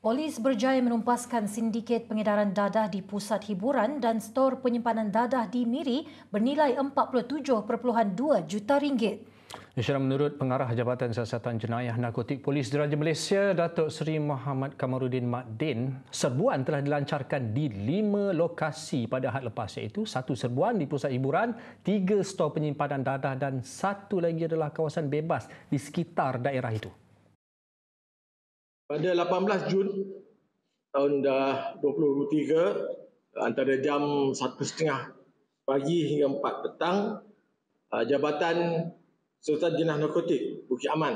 Polis berjaya menumpaskan sindiket pengedaran dadah di pusat hiburan dan stor penyimpanan dadah di Miri bernilai 47.2 juta ringgit. Nisyara menurut pengarah Jabatan Siasatan Jenayah Narkotik Polis Diraja Malaysia, Datuk Seri Muhammad Kamarudin Maddin, serbuan telah dilancarkan di lima lokasi pada hari lepas iaitu satu serbuan di pusat hiburan, tiga stor penyimpanan dadah dan satu lagi adalah kawasan bebas di sekitar daerah itu pada 18 Jun tahun 2023 antara jam 1.30 pagi hingga 4 petang ah, Jabatan Sultan Jenah Narkotik Bukit Aman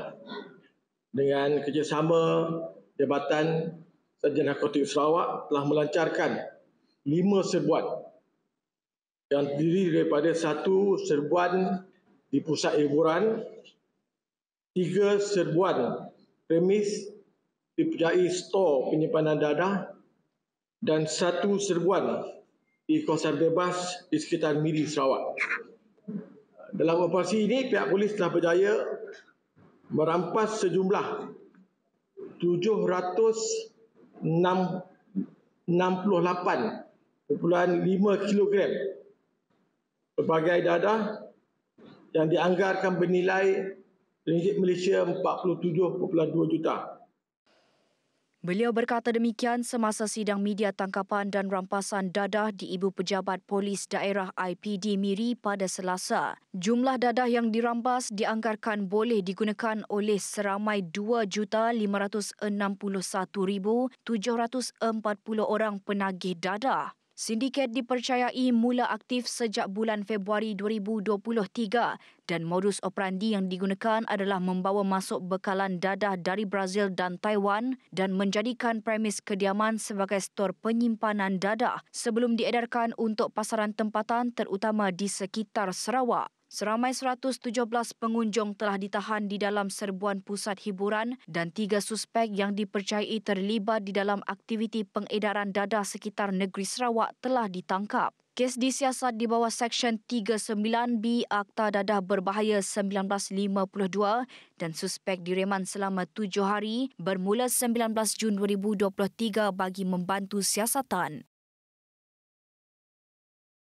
dengan kerjasama Jabatan Sultan Narkotik Sarawak telah melancarkan lima serbuan yang terdiri daripada satu serbuan di pusat hiburan, tiga serbuan premis dipercayai stor penyimpanan dadah dan satu serbuan di kawasan bebas di sekitar Miri Sarawak. Dalam operasi ini, pihak polis telah berjaya merampas sejumlah 768.5 kilogram pelbagai dadah yang dianggarkan bernilai ringgit Malaysia 47.2 juta. Beliau berkata demikian semasa sidang media tangkapan dan rampasan dadah di Ibu Pejabat Polis Daerah IPD Miri pada Selasa. Jumlah dadah yang dirampas dianggarkan boleh digunakan oleh seramai 2,561,740 orang penagih dadah. Sindiket dipercayai mula aktif sejak bulan Februari 2023 dan modus operandi yang digunakan adalah membawa masuk bekalan dadah dari Brazil dan Taiwan dan menjadikan premis kediaman sebagai stor penyimpanan dadah sebelum diedarkan untuk pasaran tempatan terutama di sekitar Sarawak. Seramai 117 pengunjung telah ditahan di dalam serbuan pusat hiburan dan tiga suspek yang dipercayai terlibat di dalam aktiviti pengedaran dadah sekitar negeri Sarawak telah ditangkap. Kes disiasat di bawah Seksyen 39B Akta Dadah Berbahaya 1952 dan suspek direman selama tujuh hari bermula 19 Jun 2023 bagi membantu siasatan.